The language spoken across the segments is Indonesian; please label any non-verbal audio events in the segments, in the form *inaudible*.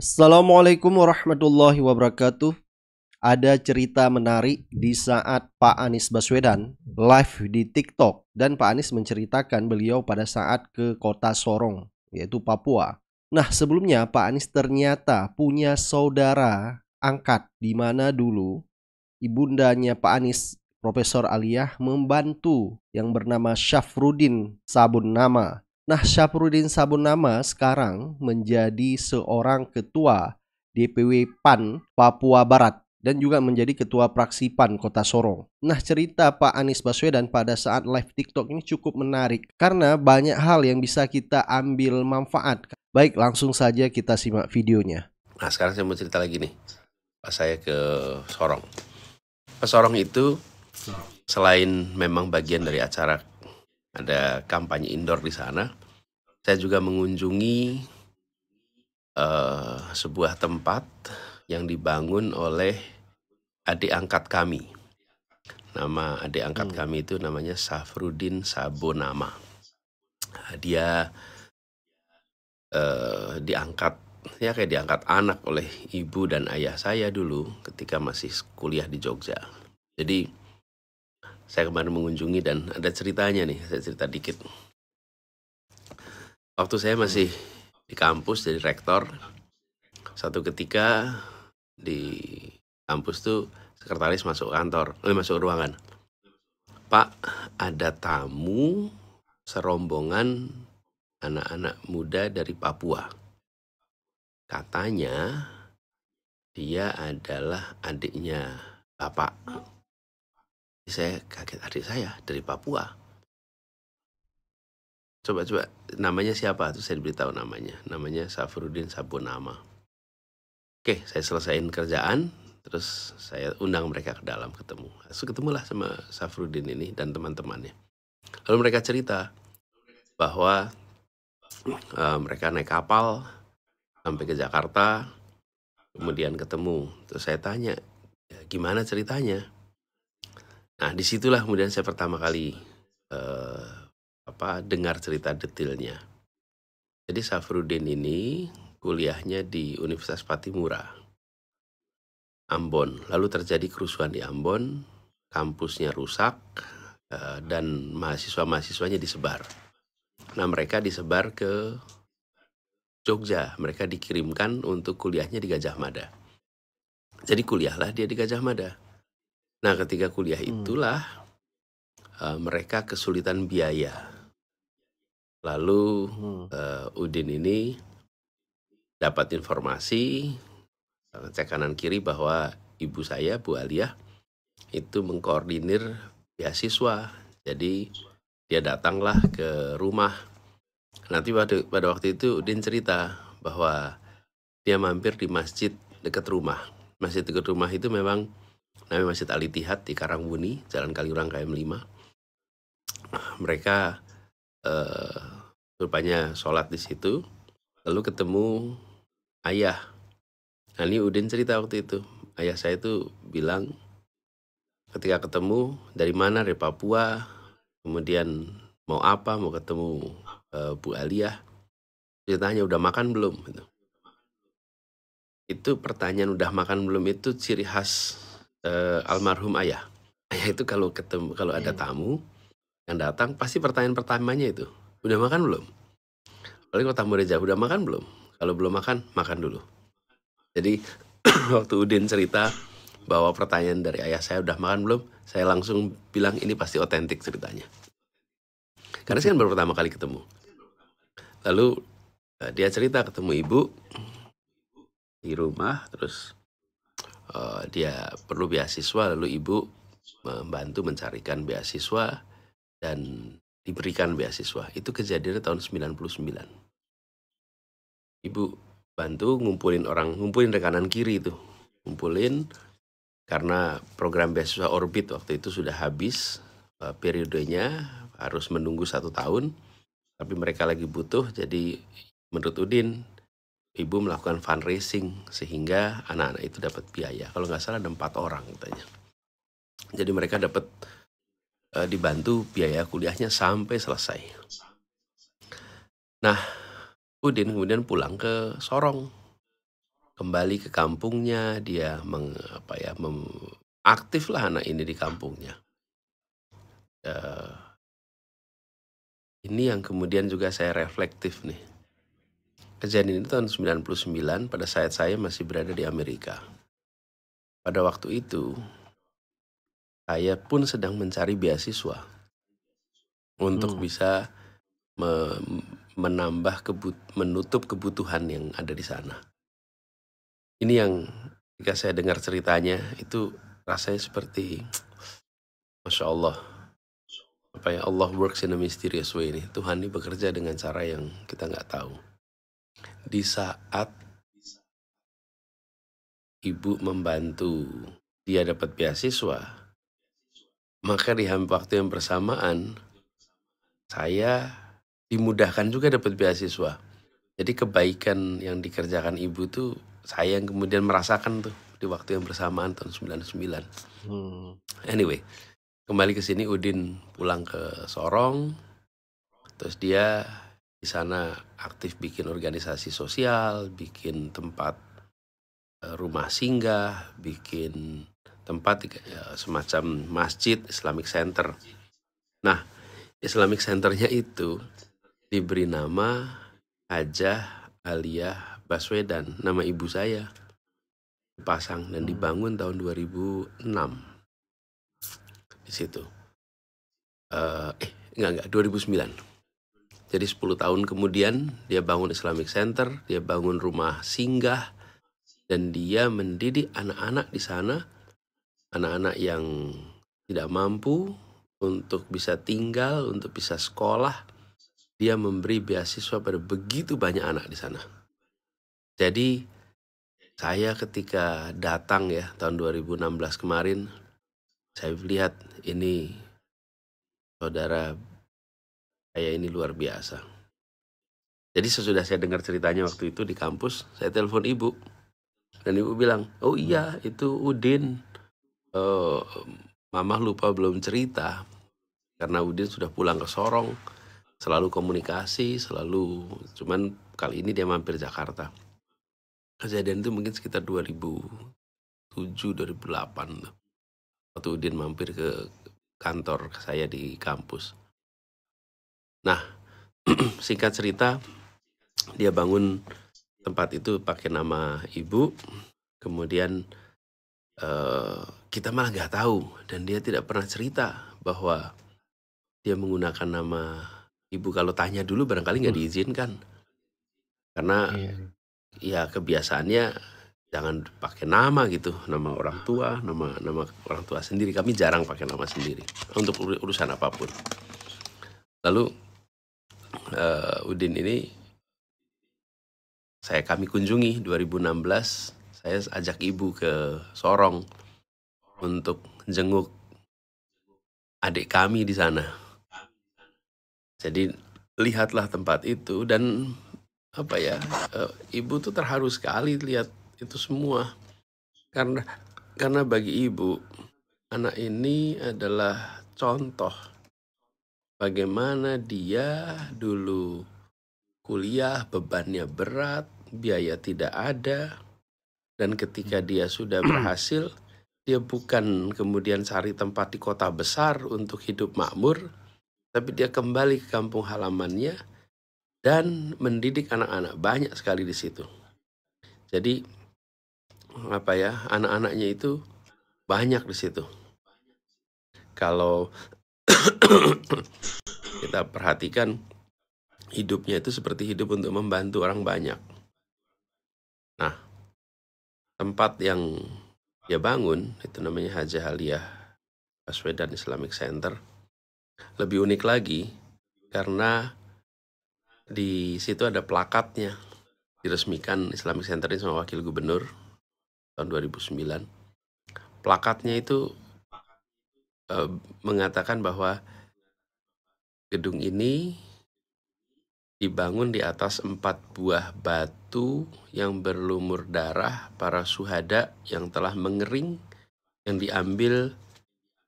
Assalamualaikum warahmatullahi wabarakatuh. Ada cerita menarik di saat Pak Anies Baswedan live di TikTok dan Pak Anies menceritakan beliau pada saat ke kota Sorong, yaitu Papua. Nah, sebelumnya Pak Anies ternyata punya saudara angkat di mana dulu ibundanya Pak Anies Profesor Aliyah membantu yang bernama Syafrudin Sabun Nama Nah, Syafruddin Sabunama sekarang menjadi seorang ketua DPW PAN Papua Barat dan juga menjadi ketua praksi PAN Kota Sorong. Nah, cerita Pak Anies Baswedan pada saat live TikTok ini cukup menarik karena banyak hal yang bisa kita ambil manfaat. Baik, langsung saja kita simak videonya. Nah, sekarang saya mau cerita lagi nih. Pas saya ke Sorong. Pas Sorong itu selain memang bagian dari acara ada kampanye indoor di sana. Saya juga mengunjungi uh, sebuah tempat yang dibangun oleh adik angkat kami. Nama adik angkat hmm. kami itu namanya Safrudin Sabonama. Dia uh, diangkat ya kayak diangkat anak oleh ibu dan ayah saya dulu ketika masih kuliah di Jogja. Jadi saya kemarin mengunjungi dan ada ceritanya nih, saya cerita dikit. Waktu saya masih di kampus jadi rektor, satu ketika di kampus tuh sekretaris masuk kantor, eh, masuk ruangan. Pak, ada tamu serombongan anak-anak muda dari Papua. Katanya dia adalah adiknya bapak saya kaget adik saya dari Papua. Coba-coba namanya siapa? Terus saya diberitahu namanya. Namanya Safruddin Sabunama. Oke, saya selesaiin kerjaan, terus saya undang mereka ke dalam ketemu. Terus ketemulah sama Safruddin ini dan teman-temannya. Lalu mereka cerita bahwa uh, mereka naik kapal sampai ke Jakarta, kemudian ketemu. Terus saya tanya, ya, gimana ceritanya? Nah, disitulah kemudian saya pertama kali eh, apa dengar cerita detailnya. Jadi Safrudin ini kuliahnya di Universitas Patimura, Ambon. Lalu terjadi kerusuhan di Ambon, kampusnya rusak eh, dan mahasiswa-mahasiswanya disebar. Nah, mereka disebar ke Jogja. Mereka dikirimkan untuk kuliahnya di Gajah Mada. Jadi kuliahlah dia di Gajah Mada Nah, ketika kuliah hmm. itulah hmm. uh, mereka kesulitan biaya. Lalu hmm. uh, Udin ini dapat informasi eh, cek kanan kiri bahwa ibu saya Bu Alia itu mengkoordinir beasiswa. Jadi dia datanglah ke rumah. Nanti pada, pada waktu itu Udin cerita bahwa dia mampir di masjid dekat rumah. Masjid dekat rumah itu memang nabi Masjid Al Tihad di Karangbuni, Jalan Kaliurang KM 5. Mereka uh, rupanya sholat di situ, lalu ketemu ayah. Nah ini Udin cerita waktu itu, ayah saya itu bilang ketika ketemu dari mana dari Papua, kemudian mau apa, mau ketemu uh, Bu Aliyah, ceritanya udah makan belum? Gitu. Itu pertanyaan udah makan belum itu ciri khas uh, almarhum ayah. Ayah itu kalau ketemu kalau ada iya. tamu yang datang pasti pertanyaan pertamanya itu, udah makan belum? Paling kalau tamu udah udah makan belum? Kalau belum makan, makan dulu. Jadi *clears throat* waktu Udin cerita bahwa pertanyaan dari ayah saya udah makan belum, saya langsung bilang ini pasti otentik ceritanya. Karena saya kan baru pertama kali ketemu. Lalu eh, dia cerita ketemu ibu di rumah, terus Eh, dia perlu beasiswa lalu ibu membantu mencarikan beasiswa dan diberikan beasiswa. Itu kejadiannya tahun 99. Ibu bantu ngumpulin orang, ngumpulin rekanan kiri itu. Ngumpulin karena program beasiswa Orbit waktu itu sudah habis eh, periodenya, harus menunggu satu tahun. Tapi mereka lagi butuh, jadi menurut Udin ibu melakukan fundraising sehingga anak-anak itu dapat biaya. Kalau nggak salah ada empat orang katanya. Jadi mereka dapat uh, dibantu biaya kuliahnya sampai selesai. Nah, Udin kemudian pulang ke Sorong, kembali ke kampungnya. Dia meng, apa ya, mem, aktiflah anak ini di kampungnya. Uh, ini yang kemudian juga saya reflektif nih Kejadian itu tahun 99 pada saat saya masih berada di Amerika. Pada waktu itu, saya pun sedang mencari beasiswa untuk hmm. bisa me menambah kebut menutup kebutuhan yang ada di sana. Ini yang jika saya dengar ceritanya itu rasanya seperti Masya Allah apa ya Allah works in a mysterious way ini Tuhan ini bekerja dengan cara yang kita nggak tahu di saat ibu membantu dia dapat beasiswa, maka di waktu yang bersamaan saya dimudahkan juga dapat beasiswa. Jadi kebaikan yang dikerjakan ibu tuh saya yang kemudian merasakan tuh di waktu yang bersamaan tahun 99. Hmm. Anyway, kembali ke sini Udin pulang ke Sorong, terus dia di sana aktif bikin organisasi sosial, bikin tempat eh, rumah singgah, bikin tempat ya, semacam masjid Islamic Center. Nah, Islamic Centernya itu diberi nama Hajah Aliyah Baswedan, nama ibu saya. pasang dan dibangun tahun 2006 di situ. Uh, eh, enggak, enggak, 2009. Jadi 10 tahun kemudian dia bangun Islamic Center, dia bangun rumah singgah, dan dia mendidik anak-anak di sana, anak-anak yang tidak mampu untuk bisa tinggal, untuk bisa sekolah. Dia memberi beasiswa pada begitu banyak anak di sana. Jadi saya ketika datang ya tahun 2016 kemarin, saya lihat ini saudara Kayak ini luar biasa. Jadi sesudah saya dengar ceritanya waktu itu di kampus, saya telepon ibu. Dan ibu bilang, oh iya itu Udin. Uh, mama lupa belum cerita. Karena Udin sudah pulang ke Sorong. Selalu komunikasi, selalu. Cuman kali ini dia mampir Jakarta. Kejadian itu mungkin sekitar 2007, 2008. Waktu Udin mampir ke kantor saya di kampus Nah, *clears throat* singkat cerita dia bangun tempat itu pakai nama ibu. Kemudian uh, kita malah nggak tahu dan dia tidak pernah cerita bahwa dia menggunakan nama ibu. Kalau tanya dulu barangkali nggak hmm. diizinkan karena iya. ya kebiasaannya jangan pakai nama gitu nama orang tua nama nama orang tua sendiri kami jarang pakai nama sendiri untuk urusan apapun lalu uh, Udin ini saya kami kunjungi 2016 saya ajak ibu ke Sorong untuk jenguk adik kami di sana. Jadi lihatlah tempat itu dan apa ya uh, ibu tuh terharu sekali lihat itu semua karena karena bagi ibu anak ini adalah contoh bagaimana dia dulu kuliah bebannya berat, biaya tidak ada, dan ketika hmm. dia sudah berhasil, dia bukan kemudian cari tempat di kota besar untuk hidup makmur, tapi dia kembali ke kampung halamannya dan mendidik anak-anak banyak sekali di situ. Jadi apa ya, anak-anaknya itu banyak di situ. Kalau *coughs* kita perhatikan hidupnya itu seperti hidup untuk membantu orang banyak. Nah, tempat yang dia bangun itu namanya Haji Haliah Baswedan Islamic Center. Lebih unik lagi karena di situ ada plakatnya diresmikan Islamic Center ini sama wakil gubernur tahun 2009. Plakatnya itu eh, mengatakan bahwa Gedung ini dibangun di atas empat buah batu yang berlumur darah para suhada yang telah mengering yang diambil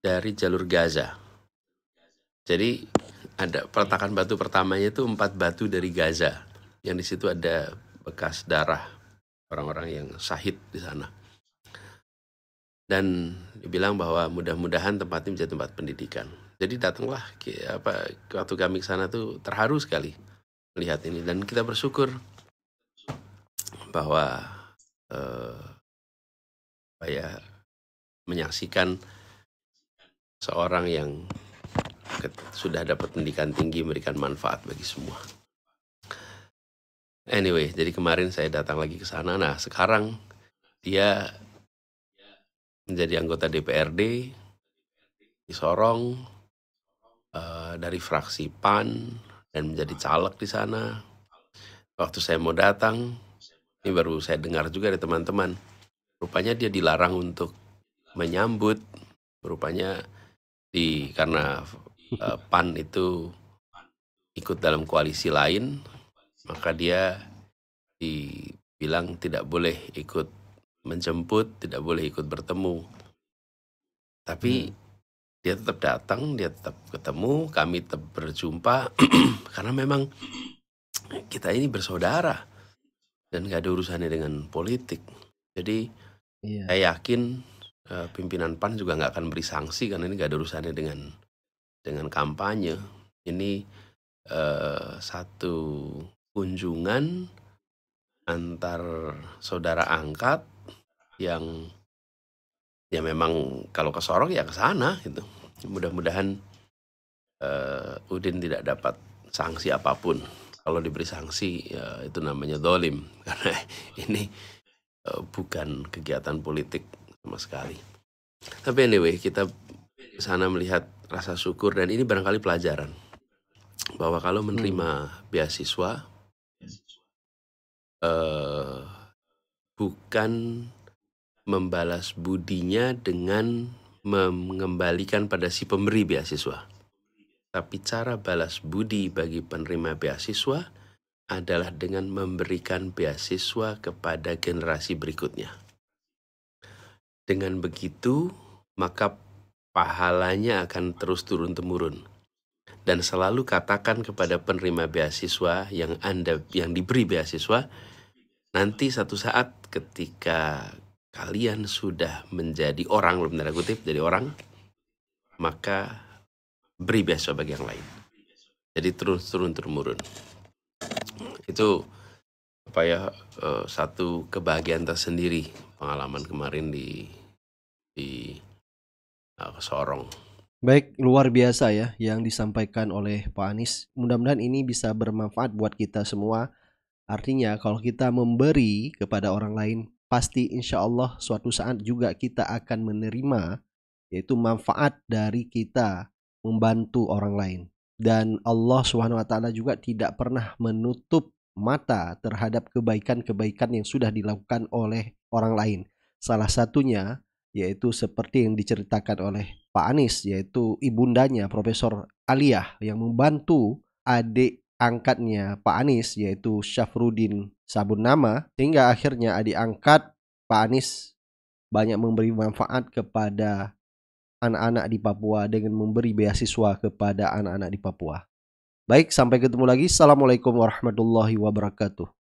dari jalur Gaza. Jadi ada peletakan batu pertamanya itu empat batu dari Gaza yang di situ ada bekas darah orang-orang yang sahid di sana. Dan dibilang bahwa mudah-mudahan tempat ini menjadi tempat pendidikan. Jadi datanglah apa waktu kami ke sana tuh terharu sekali melihat ini dan kita bersyukur bahwa eh, ya menyaksikan seorang yang sudah dapat pendidikan tinggi memberikan manfaat bagi semua. Anyway, jadi kemarin saya datang lagi ke sana. Nah, sekarang dia menjadi anggota DPRD di Sorong, Eh, dari fraksi PAN dan menjadi caleg di sana. Waktu saya mau datang, ini baru saya dengar juga dari teman-teman, rupanya dia dilarang untuk menyambut, rupanya di karena uh, PAN itu ikut dalam koalisi lain, maka dia dibilang tidak boleh ikut menjemput, tidak boleh ikut bertemu. Tapi hmm dia tetap datang, dia tetap ketemu, kami tetap berjumpa *clears throat* karena memang kita ini bersaudara dan gak ada urusannya dengan politik. Jadi iya. saya yakin eh, pimpinan PAN juga nggak akan beri sanksi karena ini gak ada urusannya dengan dengan kampanye. Ini uh, satu kunjungan antar saudara angkat yang ya memang kalau ke Sorong ya ke sana gitu. Mudah-mudahan uh, Udin tidak dapat sanksi apapun. Kalau diberi sanksi ya itu namanya dolim *laughs* karena ini uh, bukan kegiatan politik sama sekali. Tapi anyway kita ke sana melihat rasa syukur dan ini barangkali pelajaran bahwa kalau menerima hmm. beasiswa eh, bukan membalas budinya dengan mengembalikan pada si pemberi beasiswa. Tapi cara balas budi bagi penerima beasiswa adalah dengan memberikan beasiswa kepada generasi berikutnya. Dengan begitu, maka pahalanya akan terus turun-temurun. Dan selalu katakan kepada penerima beasiswa yang Anda yang diberi beasiswa, nanti satu saat ketika kalian sudah menjadi orang belum tanda kutip jadi orang maka beri beasiswa bagi yang lain jadi turun turun turun. itu apa ya eh, satu kebahagiaan tersendiri pengalaman kemarin di di uh, eh, Sorong baik luar biasa ya yang disampaikan oleh Pak Anies mudah-mudahan ini bisa bermanfaat buat kita semua artinya kalau kita memberi kepada orang lain pasti insya Allah suatu saat juga kita akan menerima yaitu manfaat dari kita membantu orang lain dan Allah swt juga tidak pernah menutup mata terhadap kebaikan-kebaikan yang sudah dilakukan oleh orang lain. Salah satunya yaitu seperti yang diceritakan oleh Pak Anies yaitu ibundanya Profesor Aliyah yang membantu adik angkatnya Pak Anies yaitu Syafruddin sabun nama sehingga akhirnya Adi angkat Pak Anies banyak memberi manfaat kepada anak-anak di Papua dengan memberi beasiswa kepada anak-anak di Papua. Baik, sampai ketemu lagi. Assalamualaikum warahmatullahi wabarakatuh.